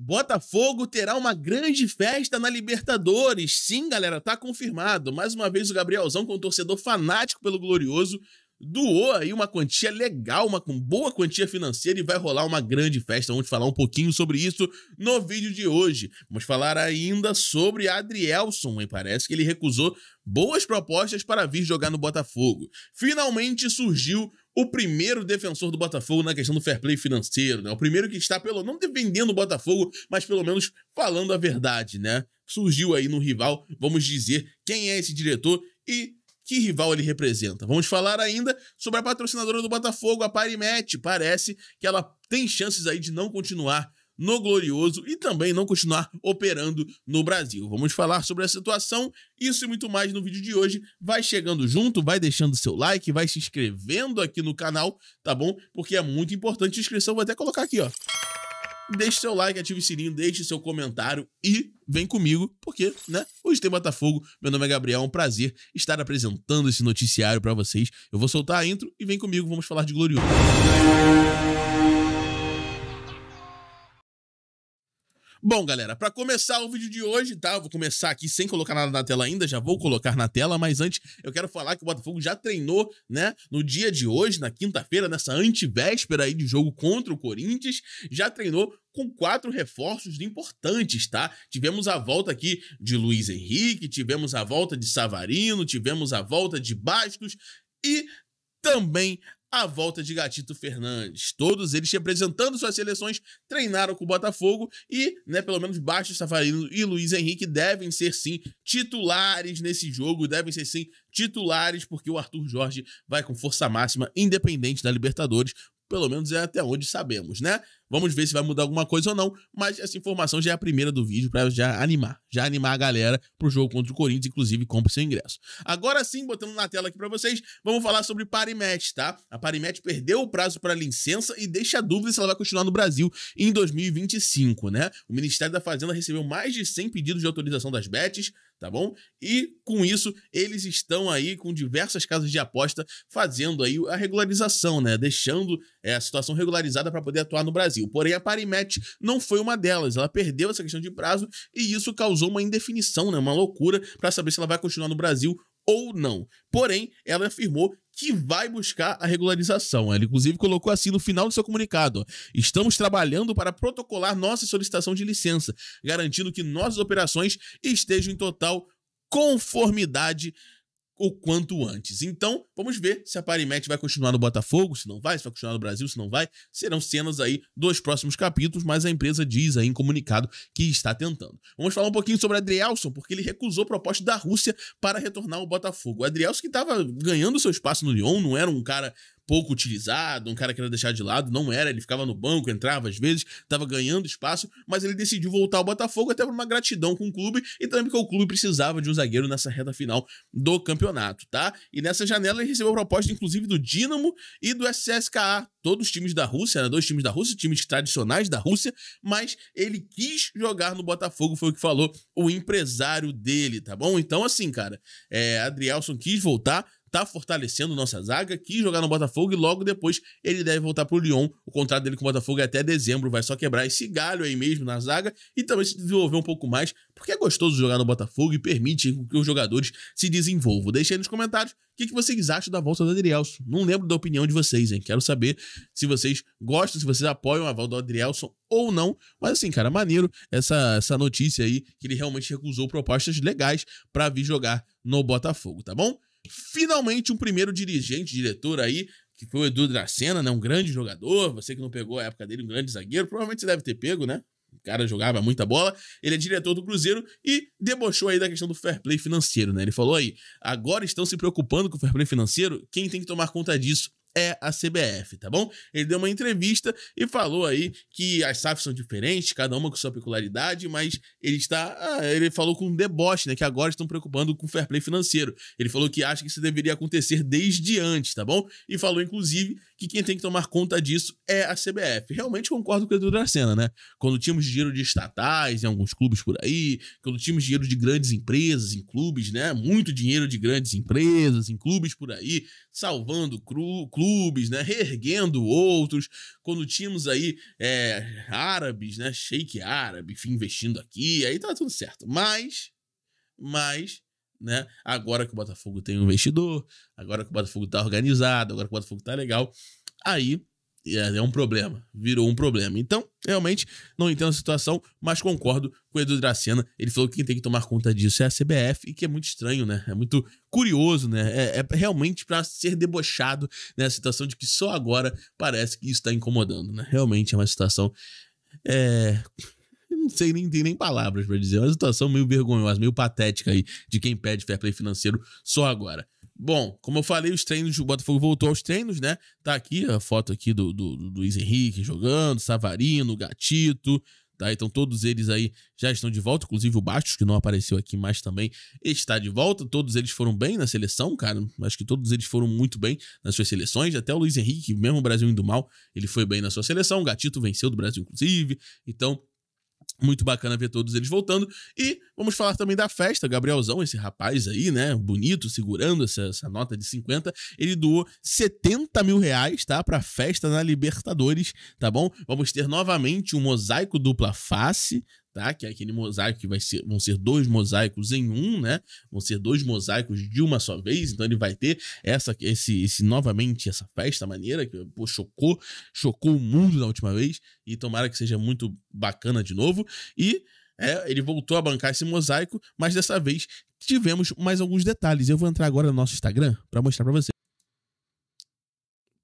Botafogo terá uma grande festa na Libertadores. Sim, galera, tá confirmado. Mais uma vez o Gabrielzão, com um torcedor fanático pelo Glorioso, doou aí uma quantia legal, uma com boa quantia financeira e vai rolar uma grande festa. Vamos falar um pouquinho sobre isso no vídeo de hoje. Vamos falar ainda sobre Adrielson, e parece que ele recusou boas propostas para vir jogar no Botafogo. Finalmente surgiu o primeiro defensor do Botafogo na questão do fair play financeiro, né? O primeiro que está, pelo não defendendo o Botafogo, mas pelo menos falando a verdade, né? Surgiu aí no rival, vamos dizer quem é esse diretor e que rival ele representa. Vamos falar ainda sobre a patrocinadora do Botafogo, a Parimet. Parece que ela tem chances aí de não continuar no Glorioso e também não continuar operando no Brasil. Vamos falar sobre a situação, isso e muito mais no vídeo de hoje. Vai chegando junto, vai deixando seu like, vai se inscrevendo aqui no canal, tá bom? Porque é muito importante a inscrição, vou até colocar aqui, ó. Deixe seu like, ative o sininho, deixe seu comentário e vem comigo, porque, né? Hoje tem Botafogo. Meu nome é Gabriel, é um prazer estar apresentando esse noticiário para vocês. Eu vou soltar a intro e vem comigo, vamos falar de Glorioso. Bom, galera, para começar o vídeo de hoje, tá? Eu vou começar aqui sem colocar nada na tela ainda, já vou colocar na tela, mas antes eu quero falar que o Botafogo já treinou, né, no dia de hoje, na quinta-feira, nessa antivéspera aí de jogo contra o Corinthians, já treinou com quatro reforços importantes, tá? Tivemos a volta aqui de Luiz Henrique, tivemos a volta de Savarino, tivemos a volta de Bastos e também a volta de Gatito Fernandes. Todos eles representando suas seleções treinaram com o Botafogo e, né, pelo menos Baixo Safarino e Luiz Henrique devem ser sim titulares nesse jogo, devem ser sim titulares porque o Arthur Jorge vai com força máxima, independente da Libertadores, pelo menos é até onde sabemos, né? Vamos ver se vai mudar alguma coisa ou não, mas essa informação já é a primeira do vídeo para já animar, já animar a galera pro jogo contra o Corinthians, inclusive compre seu ingresso. Agora sim, botando na tela aqui para vocês, vamos falar sobre Parimatch, tá? A Parimatch perdeu o prazo para licença e deixa a dúvida se ela vai continuar no Brasil em 2025, né? O Ministério da Fazenda recebeu mais de 100 pedidos de autorização das bets, tá bom? E com isso, eles estão aí com diversas casas de aposta fazendo aí a regularização, né? Deixando é, a situação regularizada para poder atuar no Brasil. Porém, a Parimatch não foi uma delas. Ela perdeu essa questão de prazo e isso causou uma indefinição, né? Uma loucura para saber se ela vai continuar no Brasil ou não. Porém, ela afirmou que vai buscar a regularização. Ela, inclusive, colocou assim no final do seu comunicado: Estamos trabalhando para protocolar nossa solicitação de licença, garantindo que nossas operações estejam em total conformidade o quanto antes. Então, vamos ver se a Parimet vai continuar no Botafogo, se não vai, se vai continuar no Brasil, se não vai. Serão cenas aí dos próximos capítulos, mas a empresa diz aí em comunicado que está tentando. Vamos falar um pouquinho sobre Adrielson, porque ele recusou a proposta da Rússia para retornar ao Botafogo. O Adrielson que estava ganhando seu espaço no Lyon, não era um cara pouco utilizado, um cara que era deixado de lado, não era, ele ficava no banco, entrava às vezes, estava ganhando espaço, mas ele decidiu voltar ao Botafogo até por uma gratidão com o clube e também porque o clube precisava de um zagueiro nessa reta final do campeonato, tá? E nessa janela ele recebeu proposta inclusive do Dinamo e do SSKA, todos os times da Rússia, eram né? dois times da Rússia, times tradicionais da Rússia, mas ele quis jogar no Botafogo, foi o que falou o empresário dele, tá bom? Então assim, cara, é, Adrielson quis voltar, tá fortalecendo nossa zaga, quis jogar no Botafogo e logo depois ele deve voltar pro Lyon. O contrato dele com o Botafogo é até dezembro, vai só quebrar esse galho aí mesmo na zaga e também se desenvolver um pouco mais, porque é gostoso jogar no Botafogo e permite que os jogadores se desenvolvam. Deixe aí nos comentários o que, que vocês acham da volta do Adrielson. Não lembro da opinião de vocês, hein? Quero saber se vocês gostam, se vocês apoiam a volta do Adrielson ou não. Mas assim, cara, maneiro essa, essa notícia aí que ele realmente recusou propostas legais para vir jogar no Botafogo, tá bom? finalmente um primeiro dirigente, diretor aí, que foi o Edu Dracena, né? Um grande jogador. Você que não pegou a época dele, um grande zagueiro. Provavelmente você deve ter pego, né? O cara jogava muita bola. Ele é diretor do Cruzeiro e debochou aí da questão do fair play financeiro, né? Ele falou aí: agora estão se preocupando com o fair play financeiro. Quem tem que tomar conta disso é a CBF, tá bom? Ele deu uma entrevista e falou aí que as SAFs são diferentes, cada uma com sua peculiaridade, mas ele está. Ah, ele falou com um deboche, né? Que agora estão preocupando com o fair play financeiro. Ele falou que acha que isso deveria acontecer desde antes, tá bom? E falou, inclusive, que quem tem que tomar conta disso é a CBF. Realmente concordo com o Eduardo Dracena, né? Quando tínhamos dinheiro de estatais em alguns clubes por aí, quando tínhamos dinheiro de grandes empresas em clubes, né? Muito dinheiro de grandes empresas em clubes por aí, salvando clubes clubes, né? reerguendo outros, quando tínhamos aí é, árabes, né? Sheik árabe, enfim, investindo aqui, aí tá tudo certo. Mas, mas, né? Agora que o Botafogo tem um investidor, agora que o Botafogo tá organizado, agora que o Botafogo tá legal, aí é, é um problema, virou um problema. Então, realmente, não entendo a situação, mas concordo com o Edu Dracena. Ele falou que quem tem que tomar conta disso é a CBF, e que é muito estranho, né? É muito curioso, né? É, é realmente para ser debochado, né? A situação de que só agora parece que isso está incomodando, né? Realmente é uma situação. É. Não sei, nem tem nem palavras para dizer. É uma situação meio vergonhosa, meio patética aí de quem pede fair play financeiro só agora. Bom, como eu falei, os treinos, o Botafogo voltou aos treinos, né? Tá aqui a foto aqui do, do, do Luiz Henrique jogando, Savarino, Gatito, tá? Então todos eles aí já estão de volta, inclusive o Bastos, que não apareceu aqui, mas também está de volta. Todos eles foram bem na seleção, cara. Acho que todos eles foram muito bem nas suas seleções. Até o Luiz Henrique, mesmo o Brasil indo mal, ele foi bem na sua seleção. O Gatito venceu do Brasil, inclusive. Então, muito bacana ver todos eles voltando. E vamos falar também da festa. Gabrielzão, esse rapaz aí, né? Bonito, segurando essa, essa nota de 50. Ele doou 70 mil reais, tá? Pra festa na Libertadores, tá bom? Vamos ter novamente um mosaico dupla face, tá? Que é aquele mosaico que vai ser, vão ser dois mosaicos em um, né? Vão ser dois mosaicos de uma só vez, então ele vai ter essa, esse, esse novamente essa festa maneira que pô, chocou, chocou o mundo da última vez e tomara que seja muito bacana de novo e é, ele voltou a bancar esse mosaico, mas dessa vez tivemos mais alguns detalhes. Eu vou entrar agora no nosso Instagram para mostrar para você.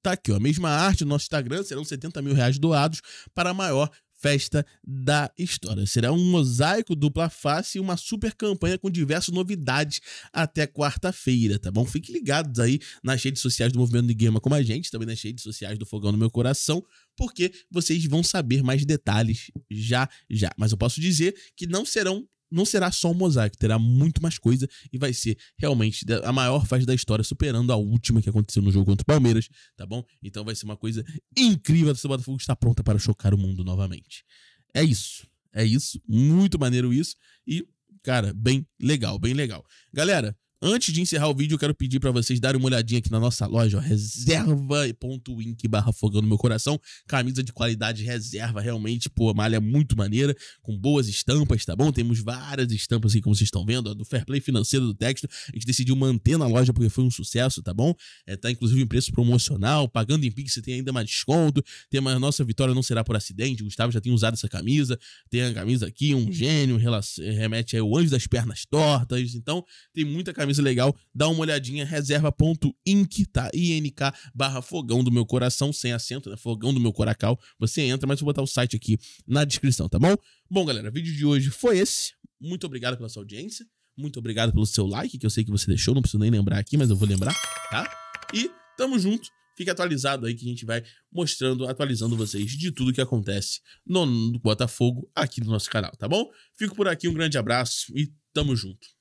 Tá aqui, ó. A mesma arte no nosso Instagram serão 70 mil reais doados para a maior festa da história. Será um mosaico dupla face e uma super campanha com diversas novidades até quarta-feira, tá bom? Fiquem ligados aí nas redes sociais do Movimento de Gama como a gente, também nas redes sociais do Fogão no Meu Coração, porque vocês vão saber mais detalhes já já. Mas eu posso dizer que não serão não será só um mosaico, terá muito mais coisa e vai ser realmente a maior fase da história, superando a última que aconteceu no jogo contra o Palmeiras, tá bom? Então vai ser uma coisa incrível. A Botafogo está pronta para chocar o mundo novamente. É isso. É isso. Muito maneiro isso. E, cara, bem legal, bem legal. Galera, Antes de encerrar o vídeo, eu quero pedir para vocês darem uma olhadinha aqui na nossa loja, reserva.wink barra no meu coração. Camisa de qualidade reserva, realmente, pô, malha é muito maneira, com boas estampas, tá bom? Temos várias estampas aqui, como vocês estão vendo, ó, do Fair Play financeiro do texto. A gente decidiu manter na loja porque foi um sucesso, tá bom? É, tá inclusive em preço promocional, pagando em Pix, você tem ainda mais desconto. Tem a nossa vitória não será por acidente. O Gustavo já tem usado essa camisa. Tem a camisa aqui, um gênio, remete aí o anjo das pernas tortas. Então, tem muita camisa legal, dá uma olhadinha, reserva.inc, tá? INK barra fogão do meu coração, sem acento, né? Fogão do meu coracal. Você entra, mas vou botar o site aqui na descrição, tá bom? Bom, galera, vídeo de hoje foi esse. Muito obrigado pela sua audiência. Muito obrigado pelo seu like, que eu sei que você deixou, não preciso nem lembrar aqui, mas eu vou lembrar, tá? E tamo junto. Fique atualizado aí que a gente vai mostrando, atualizando vocês de tudo que acontece no Botafogo aqui no nosso canal, tá bom? Fico por aqui, um grande abraço e tamo junto.